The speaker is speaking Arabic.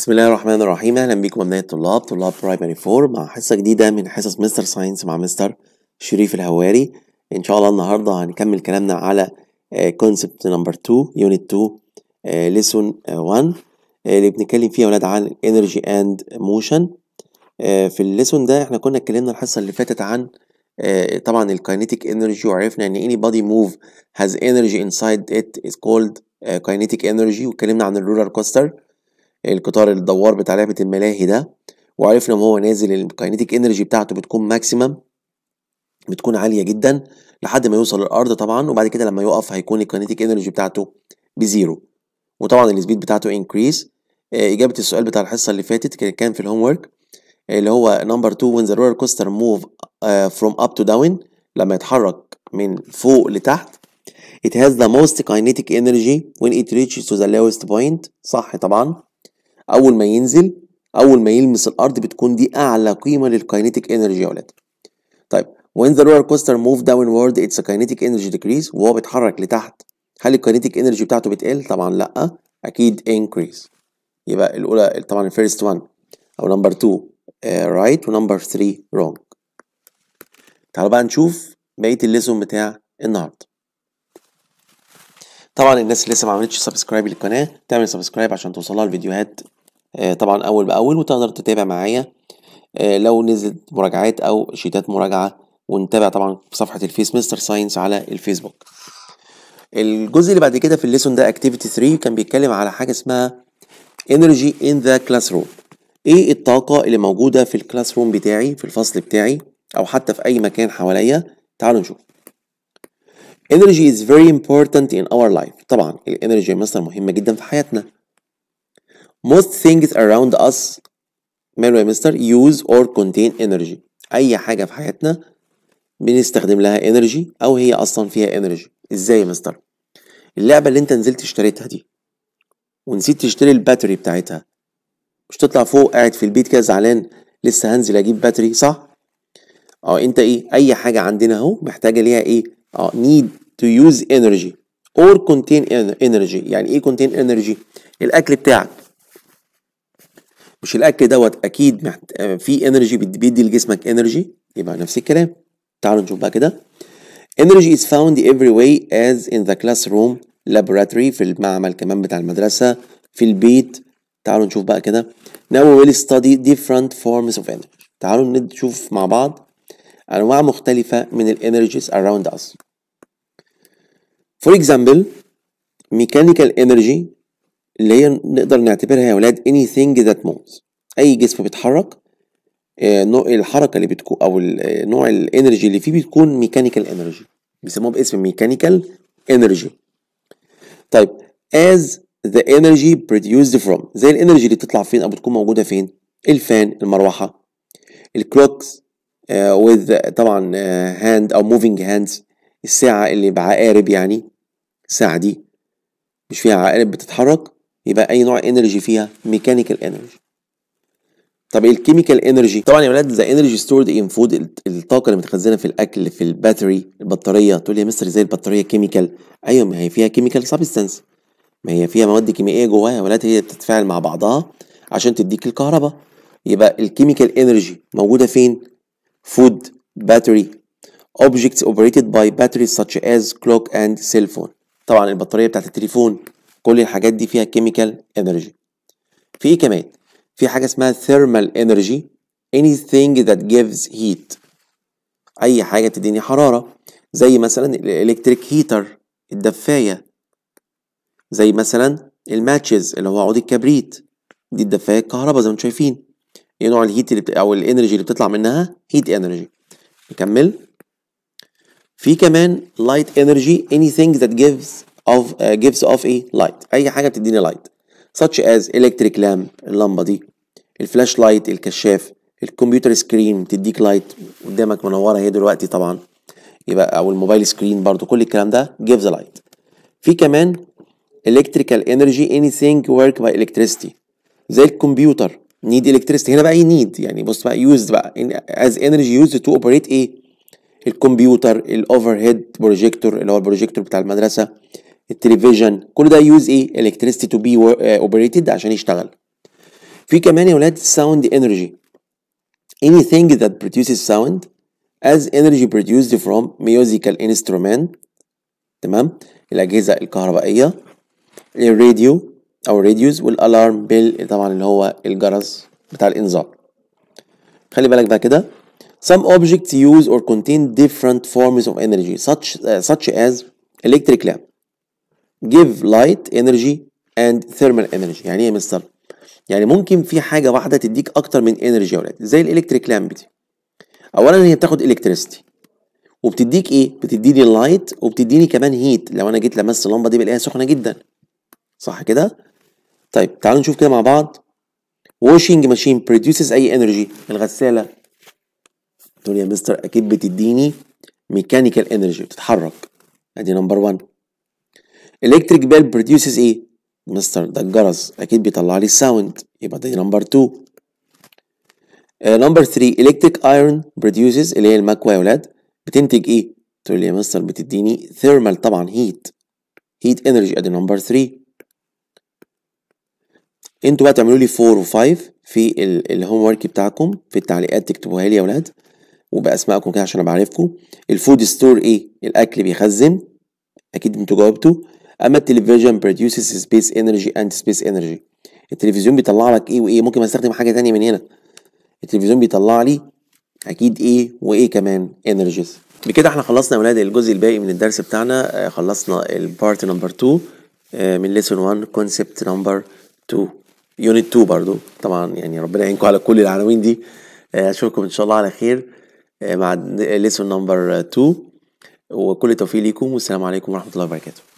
بسم الله الرحمن الرحيم اهلا بيكم ابناء الطلاب طلاب برايمري 4 مع حصه جديده من حصص مستر ساينس مع مستر شريف الهواري ان شاء الله النهارده هنكمل كلامنا على كونسبت نمبر 2 يونت 2 ليسون 1 اللي بنتكلم فيها يا ولاد عن انرجي اند موشن في الليسون ده احنا كنا اتكلمنا الحصه اللي فاتت عن آه، طبعا الكاينيتيك انرجي وعرفنا ان اني بودي موف هاز انرجي انسايد ات از كولد كاينيتيك انرجي واتكلمنا عن الرولر كوستر القطار الدوار بتاع لعبه الملاهي ده وعرفنا هو نازل الكاينيتيك انرجي بتاعته بتكون ماكسيمم بتكون عاليه جدا لحد ما يوصل الارض طبعا وبعد كده لما يقف هيكون الكاينيتيك انرجي بتاعته بزيرو وطبعا السبيد بتاعته انكريز آه، اجابه السؤال بتاع الحصه اللي فاتت كان في الهوم ورك اللي هو نمبر 2 وين ذا رولر كوستر موف فروم اب تو داون لما يتحرك من فوق لتحت it has the most kinetic energy when it reaches to the lowest point صح طبعا اول ما ينزل اول ما يلمس الارض بتكون دي اعلى قيمه للكاينيتيك انرجي يا ولاد طيب when the roller coaster move downward it's a kinetic energy decrease وهو بيتحرك لتحت هل الكاينيتيك انرجي بتاعته بتقل طبعا لا اكيد increase يبقى الاولى طبعا الفيرست 1 او نمبر 2 رايت ونمبر 3 رونج تعالوا بقى نشوف بقيه الليسون بتاع النهارده طبعا الناس اللي لسه ما عملتش سبسكرايب للقناه تعمل سبسكرايب عشان توصلها الفيديوهات آه، طبعا اول باول وتقدر تتابع معايا آه، لو نزلت مراجعات او شيتات مراجعه ونتابع طبعا في صفحه الفيس مستر ساينس على الفيسبوك الجزء اللي بعد كده في الليسون ده اكتيفيتي 3 كان بيتكلم على حاجه اسمها انرجي ان ذا كلاس روم ايه الطاقه اللي موجوده في الكلاس روم بتاعي في الفصل بتاعي او حتى في اي مكان حواليا تعالوا نشوف energy is very important in our life طبعا الانرجي يا مستر مهمه جدا في حياتنا most things around us ماله يا مستر use or contain energy اي حاجه في حياتنا بنستخدم لها energy او هي اصلا فيها energy ازاي يا مستر اللعبه اللي انت نزلت اشتريتها دي ونسيت تشتري الباتري بتاعتها مش تطلع فوق قاعد في البيت كده زعلان لسه هنزل اجيب باتري صح اه انت ايه اي حاجه عندنا اهو محتاجه ليها ايه اه need to use energy or contain energy يعني ايه contain energy الاكل بتاعك مش الاكل دوت اكيد محت... في انرجي بيدي لجسمك انرجي يبقى نفس الكلام تعالوا نشوف بقى كده energy is found every way as in the classroom laboratory في المعمل كمان بتاع المدرسه في البيت تعالوا نشوف بقى كده now we will study different forms of energy تعالوا نشوف مع بعض انواع مختلفه من الانرجيز around us for example mechanical energy اللي هي نقدر نعتبرها يا ولاد اني ثينج ذات moves أي جسم بيتحرك آه، نوع الحركة اللي بتكون أو آه، نوع الإنرجي اللي فيه بتكون ميكانيكال إنرجي بيسموها باسم ميكانيكال إنرجي طيب as the energy produced from زي الإنرجي اللي بتطلع فين أو بتكون موجودة فين الفان المروحة الكلوكس آه، with طبعا هاند أو موفينج هاندز الساعة اللي بعقارب يعني الساعة دي مش فيها عقارب بتتحرك يبقى اي نوع انرجي فيها ميكانيكال انرجي طب الكيميكال انرجي طبعا يا ولاد ذا انرجي ستورد ان فود الطاقه اللي متخزنه في الاكل في الباتري البطاريه تقول لي يا مستر ازاي البطاريه كيميكال ايوه ما هي فيها كيميكال سابستنس. ما هي فيها مواد كيميائيه جواها يا ولاد هي بتتفاعل مع بعضها عشان تديك الكهرباء يبقى الكيميكال انرجي موجوده فين فود باتري objects operated by batteries such as clock and cell phone طبعا البطاريه بتاعت التليفون كل الحاجات دي فيها كيميكال انرجي في ايه كمان في حاجه اسمها thermal energy anything that gives heat اي حاجه تديني حراره زي مثلا الالكتريك هيتر الدفايه زي مثلا الماتشز اللي هو عود الكبريت دي الدفايه الكهرباء زي ما انتم شايفين ايه نوع الهيت اللي بت... او الانرجي اللي بتطلع منها هيت انرجي نكمل في كمان لايت انرجي anything that gives of uh, gives off a light اي حاجه بتديني light such as electric lamp اللمبه دي الفلاش لايت الكشاف الكمبيوتر سكرين بتديك لايت قدامك منوره اهي دلوقتي طبعا يبقى او الموبايل سكرين برضو كل الكلام ده gives a light في كمان electrical energy anything work by electricity زي الكمبيوتر need electricity هنا بقى ايه need يعني بص بقى used بقى as energy used to operate ايه الكمبيوتر الاوفر هيد بروجيكتور اللي هو البروجيكتور بتاع المدرسه Television. كل ده يوز electricity to be uh, operated عشان يشتغل في كمان يا sound energy anything that produces sound as energy produced from musical instrument تمام الأجهزة الكهربائية الراديو أو الراديوز والألارم بيل طبعا اللي هو الجرس بتاع الإنذار خلي بالك بقى كده some objects use or contain different forms of energy such, uh, such as electric lamp give light energy and thermal energy يعني ايه يا مستر يعني ممكن في حاجه واحده تديك اكتر من انرجي يا ولاد زي الالكتريك لامب دي اولا هي بتاخد الكتريستي وبتديك ايه بتديني اللايت وبتديني كمان هيت لو انا جيت لمست اللمبه دي بلاقيها سخنه جدا صح كده طيب تعالوا نشوف كده مع بعض واشنج ماشين produces اي انرجي الغساله تقول يا مستر اكيد بتديني ميكانيكال انرجي بتتحرك ادي نمبر 1 electric بيل بروديوسز ايه مستر ده الجرس اكيد بيطلع لي ساوند يبقى دي نمبر 2 نمبر 3 الكتريك ايرون بروديوسز اللي هي المكوى يا ولاد بتنتج ايه تقول لي يا مستر بتديني ثيرمال طبعا هيت هيت انرجي ادي نمبر 3 انتوا بقى تعملوا لي 4 و5 في الهوم ورك بتاعكم في التعليقات تكتبوها لي يا ولاد وباسمائكم كده عشان ابقى عارفكم الفود ستور ايه الاكل بيخزن اكيد انتوا جاوبتوا اما التلفزيون برودوس سبيس انرجي اند سبيس انرجي التلفزيون بيطلع لك ايه وايه ممكن استخدم حاجه ثانيه من هنا التلفزيون بيطلع لي اكيد ايه وايه كمان انرجيز بكده احنا خلصنا يا ولاد الجزء الباقي من الدرس بتاعنا آه، خلصنا البارت نمبر 2 من ليسون 1 كونسبت نمبر 2 يونت 2 برضو طبعا يعني ربنا يعينكم على كل العناوين دي آه، اشوفكم ان شاء الله على خير آه، مع ليسون نمبر 2 وكل التوفيق ليكم والسلام عليكم ورحمه الله وبركاته